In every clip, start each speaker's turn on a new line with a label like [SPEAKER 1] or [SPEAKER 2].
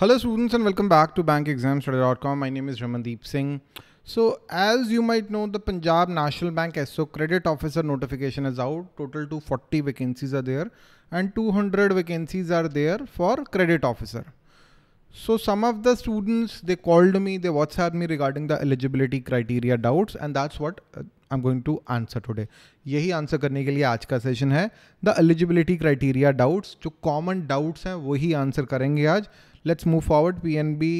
[SPEAKER 1] Hello students and welcome back to bankexamstudy.com. My name is Ramandeep Singh. So as you might know, the Punjab National Bank SO credit officer notification is out. Total to 40 vacancies are there and 200 vacancies are there for credit officer. So some of the students, they called me, they WhatsApp me regarding the eligibility criteria doubts and that's what uh, I am going to answer today यही answer करने के लिए आज का session है the eligibility criteria doubts जो common doubts हैं वही आंसर करेंगे आज let's move forward P N B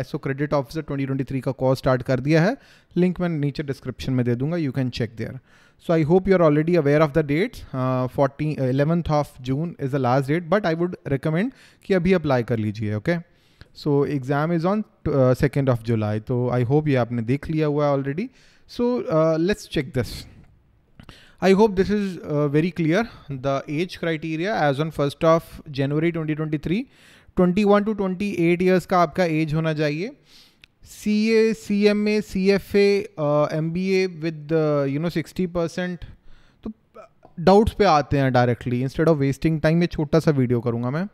[SPEAKER 1] S O credit officer twenty twenty three का कॉर्स स्टार्ट कर दिया है लिंक मैं नीचे डिस्क्रिप्शन में दे दूंगा you can check there so I hope you are already aware of the dates fourteen eleventh of June is the last date but I would recommend कि अभी अप्लाई कर लीजिए okay so exam is on second of July तो I hope ये आपने देख लिया हुआ है already So uh, let's check this. I hope this is uh, very clear. The age criteria as on 1st of January 2023, 21 to 28 years का आपका age होना चाहिए C A C M A C F A M B A with you know sixty percent तो doubts uh, पे आते हैं directly instead of wasting time ये छोटा सा वीडियो करूँगा मैं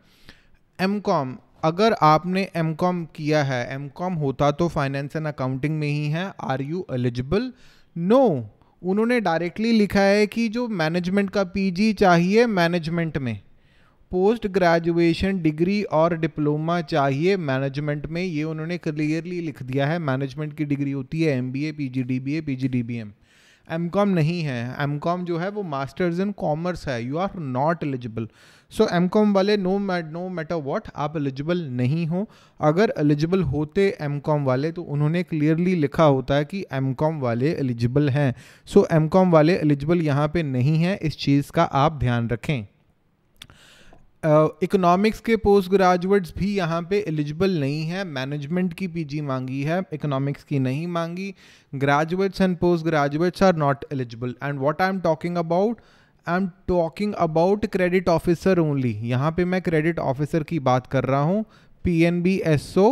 [SPEAKER 1] एम कॉम अगर आपने एम कॉम किया है एम कॉम होता तो फाइनेंस एंड अकाउंटिंग में ही है आर यू एलिजिबल नो उन्होंने डायरेक्टली लिखा है कि जो मैनेजमेंट का पीजी चाहिए मैनेजमेंट में पोस्ट ग्रेजुएशन डिग्री और डिप्लोमा चाहिए मैनेजमेंट में ये उन्होंने क्लियरली लिख दिया है मैनेजमेंट की डिग्री होती है M B A P G D B A P G D B M M com नहीं है एम कॉम जो है वो मास्टर्स इन कॉमर्स है you are not eligible so M com वाले no mat no matter what आप eligible नहीं हो अगर एलिजिबल होते एम कॉम वाले तो उन्होंने क्लियरली लिखा होता है कि एम कॉम वाले एलिजिबल हैं सो एम कॉम वाले एलिजिबल यहाँ पे नहीं हैं इस चीज़ का आप ध्यान रखें इकोनॉमिक्स uh, के पोस्ट ग्रेजुएट्स भी यहाँ पे एलिजिबल नहीं है मैनेजमेंट की पीजी मांगी है इकोनॉमिक्स की नहीं मांगी graduates and post graduates are not eligible and what I am talking about I am talking about credit officer only यहाँ पे मैं क्रेडिट ऑफिसर की बात कर रहा हूँ P N B S O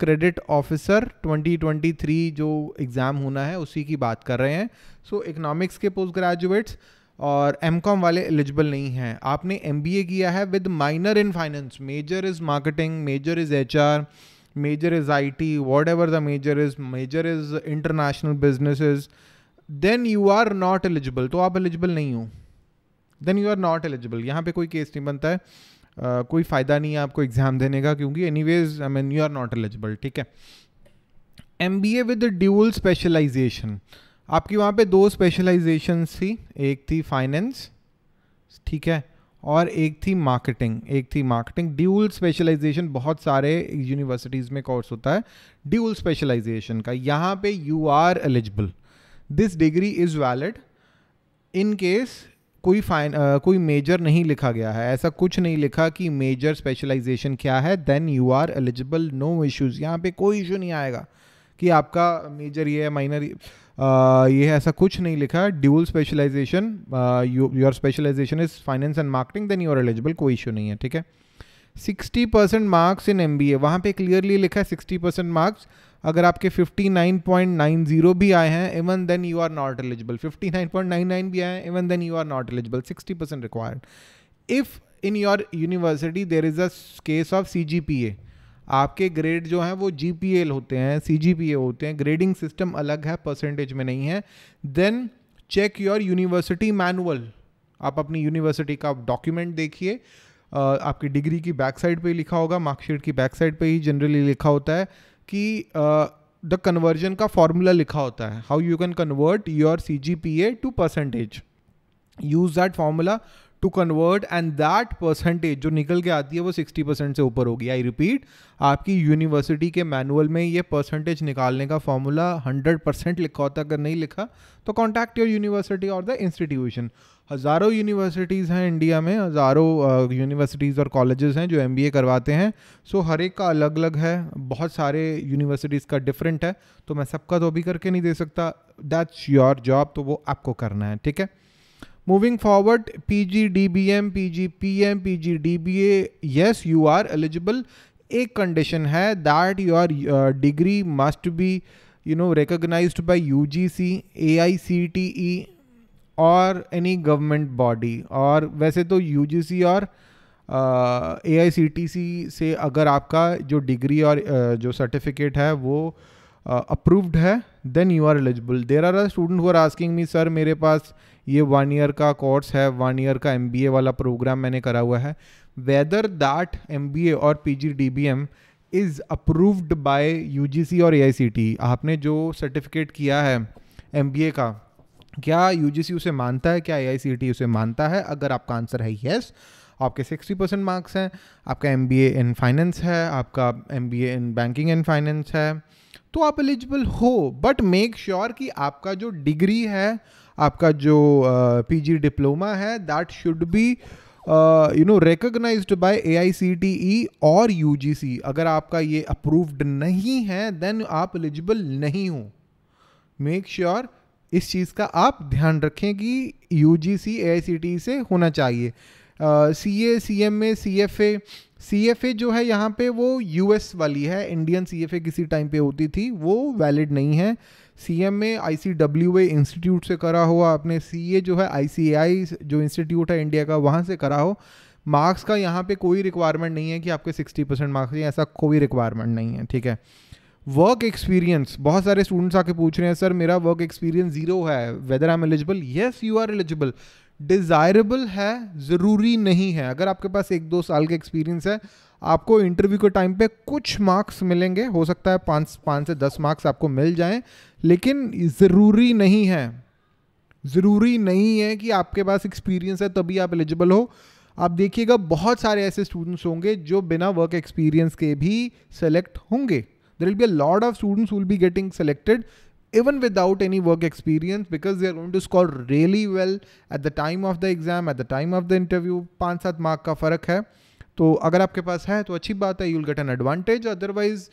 [SPEAKER 1] credit officer 2023 जो एग्ज़ाम होना है उसी की बात कर रहे हैं सो इकनॉमिक्स इकोनॉमिक्स के पोस्ट ग्रेजुएट्स और एम कॉम वाले एलिजिबल नहीं हैं आपने एम बी ए किया है with minor in finance major is marketing major is H R major is I T whatever the major is major is international business then you are not eligible तो आप eligible नहीं हो then you are not eligible यहाँ पर कोई case नहीं बनता है uh, कोई फ़ायदा नहीं है आपको एग्ज़ाम देने का क्योंकि anyways I mean you are not eligible ठीक है M B A with dual specialization आपकी वहाँ पे दो स्पेशलाइजेशन थी एक थी फाइनेंस ठीक है और एक थी मार्केटिंग एक थी मार्केटिंग ड्यूल स्पेशलाइजेशन बहुत सारे यूनिवर्सिटीज़ में कोर्स होता है ड्यूल स्पेशलाइजेशन का यहाँ पे you are eligible this degree is valid in case कोई फाइन कोई मेजर नहीं लिखा गया है ऐसा कुछ नहीं लिखा कि मेजर स्पेशलाइजेशन क्या है then you are eligible no issues यहाँ पे कोई इशू नहीं आएगा कि आपका मेजर ये है माइनर ये है ऐसा कुछ नहीं लिखा dual specialization your specialization is finance and marketing then you are eligible कोई इशू नहीं है ठीक है sixty percent marks in M B A वहाँ पर क्लियरली लिखा है सिक्सटी परसेंट मार्क्स अगर आपके fifty nine point nine zero भी आए हैं even then you are not eligible fifty nine point nine nine भी आए हैं even then you are not eligible sixty percent required if in your university there is a case of C G P A आपके grade जो हैं वो जी होते हैं सी होते हैं ग्रेडिंग सिस्टम अलग है परसेंटेज में नहीं है then check your university manual आप अपनी यूनिवर्सिटी का डॉक्यूमेंट देखिए आपकी डिग्री की बैक साइड पे लिखा होगा मार्कशीट की बैक साइड पे ही जनरली लिखा होता है कि द कन्वर्जन का फॉर्मूला लिखा होता है how you can convert your C G P A to percentage use that formula to convert and that percentage जो निकल के आती है वो सिक्सटी परसेंट से ऊपर होगी आई रिपीट आपकी यूनिवर्सिटी के मैनुअल में ये परसेंटेज निकालने का फॉर्मूला हंड्रेड परसेंट लिखा होता अगर नहीं लिखा तो कॉन्टैक्ट योर यूनिवर्सिटी और द इंस्टीट्यूशन हज़ारों यूनिवर्सिटीज़ हैं इंडिया में हज़ारों यूनिवर्सिटीज़ uh, और कॉलेजेस हैं जो एम करवाते हैं सो so, हर एक का अलग अलग है बहुत सारे यूनिवर्सिटीज़ का डिफरेंट है तो मैं सबका तो अभी करके नहीं दे सकता दैट्स योर जॉब तो वो आपको करना है ठीक है Moving forward, PGDBM, PGPM, PGDBA, yes, you are eligible. एक कंडीशन है that our degree must be you know recognize by U G C A I C T E और एनी गवर्नमेंट बॉडी और वैसे तो यू जी सी और ए I C T C से अगर आपका जो डिग्री और uh, जो सर्टिफिकेट है वो अप्रूव्ड uh, है then you are eligible there are our student who asking me sir मेरे पास ये वन ईयर का कोर्स है वन ईयर का एम वाला प्रोग्राम मैंने करा हुआ है वेदर दैट एम और P G is approved by U और ए आपने जो सर्टिफिकेट किया है एम का क्या यू उसे मानता है क्या ए उसे मानता है अगर आपका आंसर है येस आपके 60 परसेंट मार्क्स हैं आपका एम इन फाइनेंस है आपका M in banking and finance है तो आप एलिजिबल हो बट मेक श्योर कि आपका जो डिग्री है आपका जो पीजी uh, डिप्लोमा है that should be you know recognize by A I C T E और यू जी सी अगर आपका ये अप्रूव्ड नहीं है देन आप एलिजिबल नहीं हो मेक श्योर इस चीज़ का आप ध्यान रखें कि you G C A I C T ई से होना चाहिए C A C M A C F ए सी जो है यहाँ पे वो यूएस वाली है इंडियन सी किसी टाइम पे होती थी वो वैलिड नहीं है C M A I C W A institute से करा हो आपने सी ए जो है आई सी आई जो इंस्टीट्यूट है इंडिया का वहाँ से करा हो मार्क्स का यहाँ पे कोई रिक्वायरमेंट नहीं है कि आपके 60 परसेंट मार्क्स हैं ऐसा कोई रिक्वायरमेंट नहीं है ठीक है वर्क एक्सपीरियंस बहुत सारे स्टूडेंट्स आके पूछ रहे हैं सर मेरा वर्क एक्सपीरियंस जीरो है whether I am eligible yes you are eligible desirable है ज़रूरी नहीं है अगर आपके पास एक दो साल का एक्सपीरियंस है आपको इंटरव्यू के टाइम पे कुछ मार्क्स मिलेंगे हो सकता है पाँच पाँच से दस मार्क्स आपको मिल जाएं लेकिन ज़रूरी नहीं है ज़रूरी नहीं है कि आपके पास एक्सपीरियंस है तभी आप एलिजिबल हो आप देखिएगा बहुत सारे ऐसे स्टूडेंट्स होंगे जो बिना वर्क एक्सपीरियंस के भी सेलेक्ट होंगे there will be a lord of students will be getting selected even without any work experience because they are going to score really well at the time of the exam at the time of the interview पाँच सात mark का फ़र्क है तो अगर आपके पास है तो अच्छी बात है you will get an advantage otherwise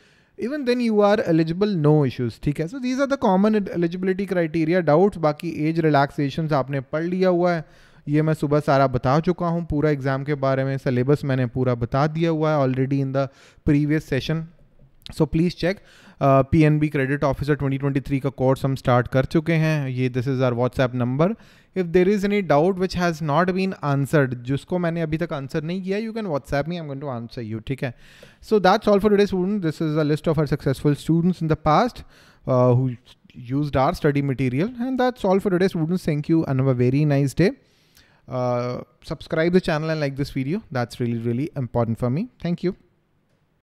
[SPEAKER 1] even then you are eligible no issues ठीक है so these are the common eligibility criteria doubts बाकी एज रिलैक्सेशन आपने पढ़ लिया हुआ है ये मैं सुबह सारा बता चुका हूँ पूरा एग्ज़ाम के बारे में सिलेबस मैंने पूरा बता दिया हुआ है already in the previous session so please check P N B credit officer 2023 का कोर्स हम स्टार्ट कर चुके हैं ये this is our WhatsApp number if there is any doubt which has not been answered जिसको मैंने अभी तक आंसर नहीं किया you can WhatsApp me I am to answer you ठीक है so that's all for today student this is a list of are successful students in the past who use our study material and that's all for today students thank you and a very nice day subscribe the channel and like this video that's really really important for me thank you